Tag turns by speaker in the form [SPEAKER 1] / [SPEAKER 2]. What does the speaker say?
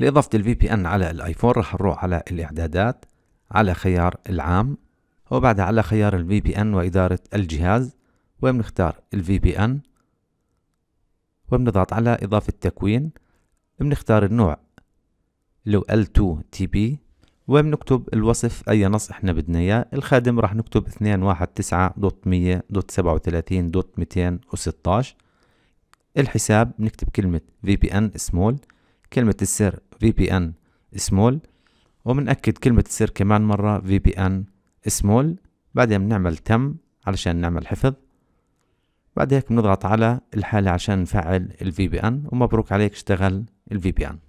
[SPEAKER 1] لإضافة الفي بي ان على الايفون راح نروح على الاعدادات على خيار العام وبعدها على خيار الفي بي ان وإدارة الجهاز وبنختار الفي بي ان وبنضغط على إضافة تكوين بنختار النوع اللي هو L2 بي وبنكتب الوصف أي نص إحنا بدنا إياه الخادم راح نكتب 219.100.37.216 الحساب بنكتب كلمة VPN small كلمة السر في بي ان سمول وبنأكد كلمة السر كمان مرة في بي ان سمول بعدين بنعمل تم علشان نعمل حفظ بعد هيك بنضغط على الحالة عشان نفعل الفي بي ان ومبروك عليك اشتغل الفي بي ان